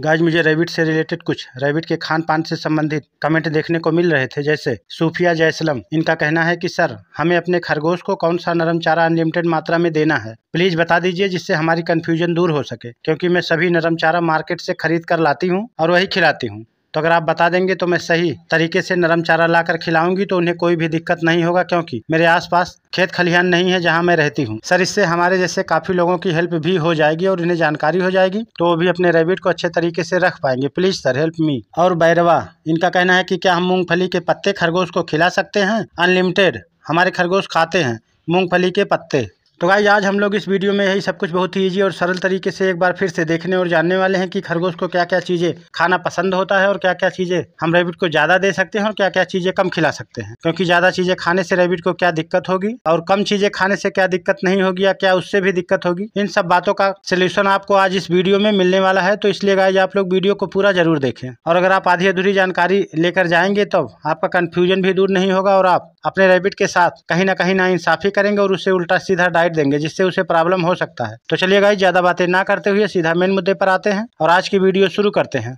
guys मुझे rebate से related कुछ रेबिट के खान पान से संबंधित कमेंट देखने को मिल रहे थे जैसे सूफिया जयसलम इनका कहना है कि सर हमें अपने खरगोश को कौन सा नरम चारा अनलिमिटेड मात्रा में देना है प्लीज बता दीजिए जिससे हमारी कन्फ्यूजन दूर हो सके क्योंकि मैं सभी नरम चारा मार्केट से खरीद कर लाती हूँ और वही खिलाती हूँ तो अगर आप बता देंगे तो मैं सही तरीके से नरम चारा ला कर खिलाऊंगी तो उन्हें कोई भी दिक्कत नहीं होगा क्योंकि मेरे आसपास खेत खलिहान नहीं है जहाँ मैं रहती हूँ सर इससे हमारे जैसे काफ़ी लोगों की हेल्प भी हो जाएगी और इन्हें जानकारी हो जाएगी तो वो भी अपने रेबिट को अच्छे तरीके से रख पाएंगे प्लीज सर हेल्प मी और बैरवा इनका कहना है की क्या हम मूंगफली के पत्ते खरगोश को खिला सकते हैं अनलिमिटेड हमारे खरगोश खाते हैं मूंगफली के पत्ते तो गाइज आज हम लोग इस वीडियो में यही सब कुछ बहुत ही ईजी और सरल तरीके से एक बार फिर से देखने और जानने वाले हैं कि खरगोश को क्या क्या चीज़ें खाना पसंद होता है और क्या क्या चीज़ें हम रेबिट को ज़्यादा दे सकते हैं और क्या क्या चीज़ें कम खिला सकते हैं क्योंकि ज़्यादा चीज़ें खाने से रेबिट को क्या दिक्कत होगी और कम चीज़ें खाने से क्या दिक्कत नहीं होगी या क्या उससे भी दिक्कत होगी इन सब बातों का सोल्यूशन आपको आज इस वीडियो में मिलने वाला है तो इसलिए गाइज आप लोग वीडियो को पूरा जरूर देखें और अगर आप आधी अधूरी जानकारी लेकर जाएंगे तो आपका कन्फ्यूजन भी दूर नहीं होगा और आप अपने रेबिट के साथ कहीं ना कहीं ना इंसाफी करेंगे और उसे उल्टा सीधा डाइट देंगे जिससे उसे प्रॉब्लम हो सकता है तो चलिए गाइस ज्यादा बातें ना करते हुए सीधा मेन मुद्दे पर आते हैं और आज की वीडियो शुरू करते हैं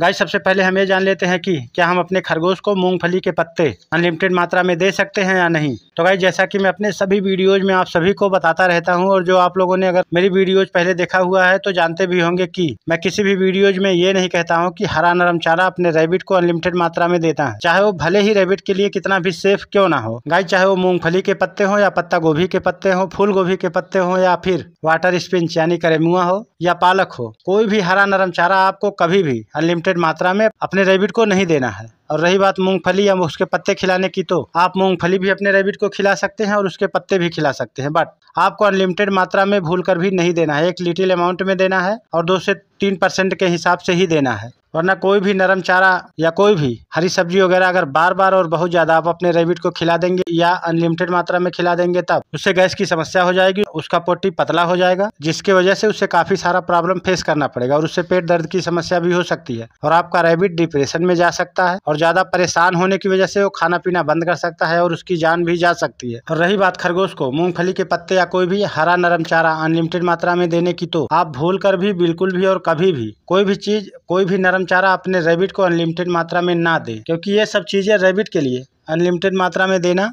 गाय सबसे पहले हम ये जान लेते हैं कि क्या हम अपने खरगोश को मूंगफली के पत्ते अनलिमिटेड मात्रा में दे सकते हैं या नहीं तो गाय जैसा कि मैं अपने सभी वीडियोज में आप सभी को बताता रहता हूँ और जो आप लोगों ने अगर मेरी वीडियोज पहले देखा हुआ है तो जानते भी होंगे कि मैं किसी भी वीडियोज में ये नहीं कहता हूँ की हरा नरम चारा अपने रेबिट को अनलिमिटेड मात्रा में देता है चाहे वो भले ही रेबिट के लिए कितना भी सेफ क्यों ना हो गाय चाहे वो मूंगफली के पत्ते हो या पत्ता गोभी के पत्ते हो फूल गोभी के पत्ते हो या फिर वाटर स्पिंच यानी करेमुआ हो या पालक हो कोई भी हरा नरम चारा आपको कभी भी अनलिमिटेड लिमिटेड मात्रा में अपने रेबिट को नहीं देना है और रही बात मूंगफली या उसके पत्ते खिलाने की तो आप मूंगफली भी अपने रेबिट को खिला सकते हैं और उसके पत्ते भी खिला सकते हैं बट आपको अनलिमिटेड मात्रा में भूल कर भी नहीं देना है एक लिटिल अमाउंट में देना है और दो से तीन परसेंट के हिसाब से ही देना है वरना कोई भी नरम चारा या कोई भी हरी सब्जी वगैरह अगर बार बार और बहुत ज़्यादा आप अपने रेबिट को खिला देंगे या अनलिमिटेड मात्रा में खिला देंगे तब उससे गैस की समस्या हो जाएगी उसका पोटी पतला हो जाएगा जिसके वजह से उसे काफ़ी सारा प्रॉब्लम फेस करना पड़ेगा और उससे पेट दर्द की समस्या भी हो सकती है और आपका रेबिट डिप्रेशन में जा सकता है और ज़्यादा परेशान होने की वजह से वो खाना पीना बंद कर सकता है और उसकी जान भी जा सकती है और रही बात खरगोश को मूंगफली के पत्ते या कोई भी हरा नरम चारा अनलिमिटेड मात्रा में देने की तो आप भूल भी बिल्कुल भी और कभी भी कोई भी चीज़ कोई भी नरम चारा अपने रेबिट को अनलिमिटेड मात्रा में ना दें क्योंकि ये सब चीज़ें रेबिट के लिए अनलिमिटेड मात्रा में देना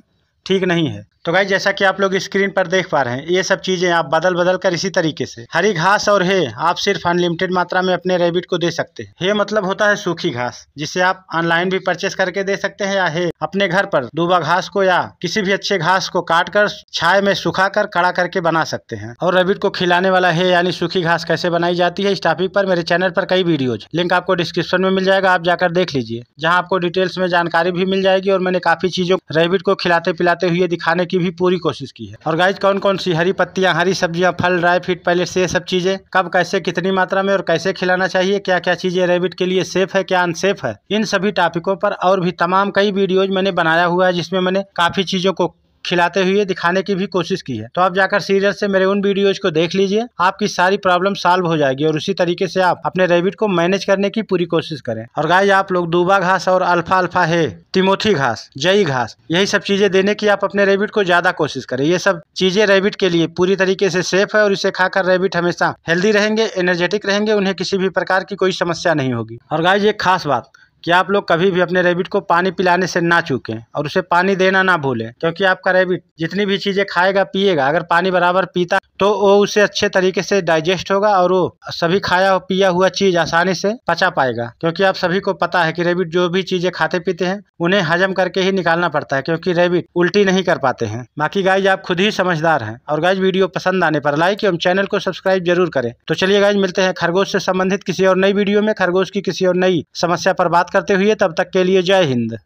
ठीक नहीं है तो भाई जैसा कि आप लोग स्क्रीन पर देख पा रहे हैं ये सब चीज़ें आप बदल बदल कर इसी तरीके से हरी घास और हे आप सिर्फ अनलिमिटेड मात्रा में अपने रेबिट को दे सकते हैं हे मतलब होता है सूखी घास जिसे आप ऑनलाइन भी परचेस करके दे सकते हैं या हे अपने घर पर दूबा घास को या किसी भी अच्छे घास को काट कर छाये में सुखा कर कड़ा करके बना सकते हैं और रेबिट को खिलाने वाला हे यानी सूखी घास कैसे बनाई जाती है इस टॉपिक पर मेरे चैनल पर कई वीडियोज लिंक आपको डिस्क्रिप्शन में मिल जाएगा आप जाकर देख लीजिए जहाँ आपको डिटेल्स में जानकारी भी मिल जाएगी और मैंने काफी चीजों रेबिट को खिलाते पिलाते हुए दिखाने की की भी पूरी कोशिश की है और गाइज कौन कौन सी हरी पत्तियाँ हरी सब्जियाँ फल ड्राई फ्रूट पैलेट ये सब चीज़ें कब कैसे कितनी मात्रा में और कैसे खिलाना चाहिए क्या क्या चीज़ें रेबिट के लिए सेफ है क्या अनसेफ है इन सभी टॉपिकों पर और भी तमाम कई वीडियोज मैंने बनाया हुआ है जिसमें मैंने काफ़ी चीज़ों को खिलाते हुए दिखाने की भी कोशिश की है तो आप जाकर सीरियल से मेरे उन वीडियोज को देख लीजिए आपकी सारी प्रॉब्लम सॉल्व हो जाएगी और उसी तरीके से आप अपने रेबिट को मैनेज करने की पूरी कोशिश करें और गाय आप लोग दूबा घास और अल्फा अल्फा है तिमोथी घास जई घास यही सब चीजें देने की आप अपने रेबिट को ज्यादा कोशिश करें ये सब चीजें रेबिट के लिए पूरी तरीके से सेफ है और इसे खाकर रेबिट हमेशा हेल्दी रहेंगे एनर्जेटिक रहेंगे उन्हें किसी भी प्रकार की कोई समस्या नहीं होगी और गाय एक खास बात कि आप लोग कभी भी अपने रेबिट को पानी पिलाने से ना चूकें और उसे पानी देना ना भूलें क्योंकि आपका रेबिट जितनी भी चीज़ें खाएगा पिएगा अगर पानी बराबर पीता तो वो उसे अच्छे तरीके से डाइजेस्ट होगा और वो सभी खाया पिया हुआ चीज़ आसानी से पचा पाएगा क्योंकि आप सभी को पता है कि रेबिट जो भी चीज़ें खाते पीते हैं उन्हें हजम करके ही निकालना पड़ता है क्योंकि रेबिट उल्टी नहीं कर पाते हैं बाकी गाइज आप खुद ही समझदार हैं और गाइज वीडियो पसंद आने पर लाइक एवं चैनल को सब्सक्राइब जरूर करें तो चलिए गाइज मिलते हैं खरगोश से संबंधित किसी और नई वीडियो में खरगोश की किसी और नई समस्या पर बात करते हुए तब तक के लिए जय हिंद